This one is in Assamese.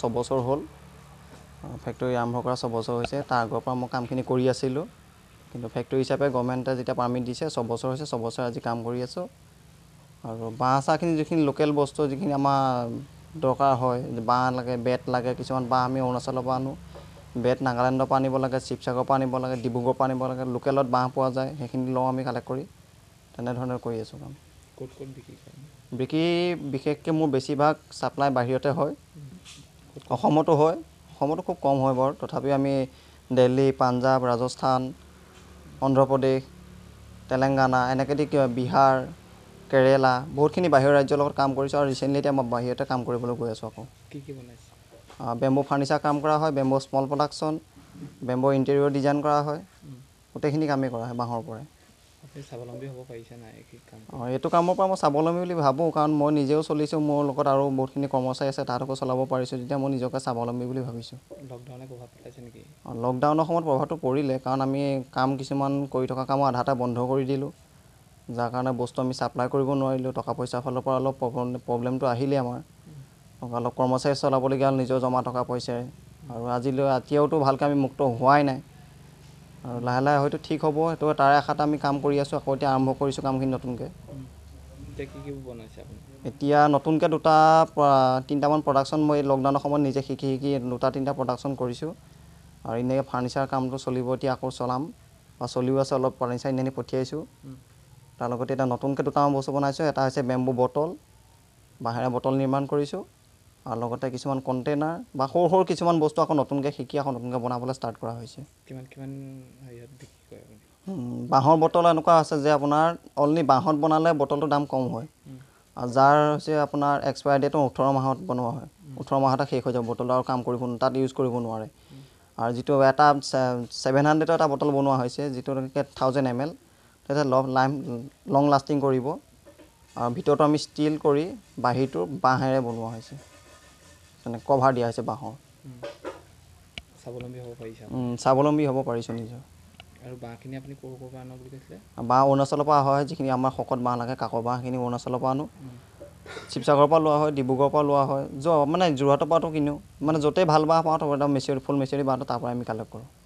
ছবছৰ হ'ল ফেক্টৰী আৰম্ভ কৰা ছবছৰ হৈছে তাৰ আগৰ পৰা মই কামখিনি কৰি আছিলোঁ কিন্তু ফেক্টৰী হিচাপে গভমেণ্টে যেতিয়া পাৰ্মিট দিছে ছবছৰ হৈছে ছবছৰ আজি কাম কৰি আছোঁ আৰু বাঁহ চাহখিনি যিখিনি লোকেল বস্তু যিখিনি আমাৰ দৰকাৰ হয় বাঁহ লাগে বেট লাগে কিছুমান বাঁহ আমি অৰুণাচলৰ পৰা আনো বেট নাগালেণ্ডৰ পৰা আনিব লাগে শিৱসাগৰৰ পৰা আনিব লাগে ডিব্ৰুগড়ৰ পৰা আনিব লাগে লোকেলত বাঁহ পোৱা যায় সেইখিনি লওঁ আমি কালেক্ট কৰি তেনেধৰণে কৰি আছোঁ কাম ক'ত ক'ত বিক্ৰী বিক্ৰী বিশেষকৈ মোৰ বেছিভাগ ছাপ্লাই বাহিৰতে হয় অসমতো হয় অসমতো খুব কম হয় বাৰু তথাপিও আমি দিল্লী পাঞ্জাৱ ৰাজস্থান অন্ধ্ৰপ্ৰদেশ তেলেংগানা এনেকৈ দি কিবা বিহাৰ কেৰেলা বহুতখিনি বাহিৰৰ ৰাজ্যৰ লগত কাম কৰিছোঁ আৰু ৰিচেণ্টলি এতিয়া মই বাহিৰতে কাম কৰিবলৈ গৈ আছোঁ আকৌ কি কি বনাইছোঁ বেম্বু ফাৰ্নিচাৰ কাম কৰা হয় bamboo small production bamboo interior design কৰা হয় গোটেইখিনি কামেই কৰা হয় বাঁহৰ পৰাই অঁ এইটো কামৰ পৰা মই স্বাৱলম্বী বুলি ভাবোঁ কাৰণ মই নিজেও চলিছোঁ মোৰ লগত আৰু বহুতখিনি কৰ্মচাৰী আছে তাহাঁতকো চলাব পাৰিছোঁ তেতিয়া মই নিজকে স্বাৱলম্বী বুলি ভাবিছোঁ লকডাউনে প্ৰভাৱ পেলাইছে নেকি অঁ লকডাউনৰ সময়ত প্ৰভাৱটো পৰিলে কাৰণ আমি কাম কিছুমান কৰি থকা কামো আধাতে বন্ধ কৰি দিলোঁ যাৰ কাৰণে বস্তু আমি চাপ্লাই কৰিব নোৱাৰিলোঁ টকা পইচাৰ ফালৰ পৰা অলপ প্ৰব্লেমটো আহিলে আমাৰ অলপ কৰ্মচাৰী চলাবলগীয়া হ'ল নিজৰ জমা টকা পইচাৰে আৰু আজিলৈ এতিয়াওতো ভালকৈ আমি মুক্ত হোৱাই নাই আৰু লাহে লাহে হয়তো ঠিক হ'ব সেইটো তাৰে আশাত আমি কাম কৰি আছোঁ আকৌ এতিয়া আৰম্ভ কৰিছোঁ কামখিনি নতুনকৈ এতিয়া নতুনকৈ দুটা তিনিটামান প্ৰডাকশ্যন মই লকডাউনৰ সময়ত নিজে শিকি শিকি দুটা তিনিটা প্ৰডাকশ্যন কৰিছোঁ আৰু এনেকৈ ফাৰ্নিচাৰ কামটো চলিব এতিয়া আকৌ চলাম বা চলিও আছে অলপ ফাৰ্ণিচাৰ এনেই পঠিয়াইছোঁ তাৰ লগতে এতিয়া নতুনকৈ দুটামান বস্তু বনাইছোঁ এটা হৈছে বেম্বু বটল বাঁহেৰে বটল নিৰ্মাণ কৰিছোঁ আৰু লগতে কিছুমান কণ্টেইনাৰ বা সৰু সৰু কিছুমান বস্তু আকৌ নতুনকৈ শিকি আকৌ নতুনকৈ বনাবলৈ ষ্টাৰ্ট কৰা হৈছে বাঁহৰ বটল এনেকুৱা আছে যে আপোনাৰ অলনি বাঁহত বনালে বটলটোৰ দাম কম হয় আৰু যাৰ হৈছে আপোনাৰ এক্সপায়াৰ ডেটো ওঠৰ মাহত বনোৱা হয় ওঠৰ মাহতে শেষ হৈ যাব বটল আৰু কাম কৰিব তাত ইউজ কৰিব নোৱাৰে আৰু যিটো এটা ছেভেন হাণ্ড্ৰেডৰ এটা বটল বনোৱা হৈছে যিটো থাউজেণ্ড এম এল তেতিয়া লভ লাইম লং লাষ্টিং কৰিব আৰু ভিতৰতো আমি ষ্টিল কৰি বাঁহীটো বাঁহেৰে বনোৱা হৈছে মানে কভাৰ দিয়া হৈছে বাঁহৰ স্বাৱলম্বী হ'ব পাৰিছোঁ নিজৰ আৰু বাঁহখিনি আপুনি ক'ৰ ক'ৰ পৰা আনো বুলি কৈছিলে বাঁহ অৰুণাচলৰ পৰা অহা হয় যিখিনি আমাৰ শকত বাঁহ লাগে কাকৰ বাঁহখিনি অৰুণাচলৰ পৰা আনো শিৱসাগৰৰ পৰা লোৱা হয় ডিব্ৰুগড়ৰ পৰা লোৱা হয় য মানে যোৰহাটৰ পৰাতো কিনো মানে য'তে ভাল বাঁহ পাওঁ মেচিয়ৰি ফুল মেচিয়ৰি বাঁহটো তাৰপৰা আমি কালেক্ট কৰোঁ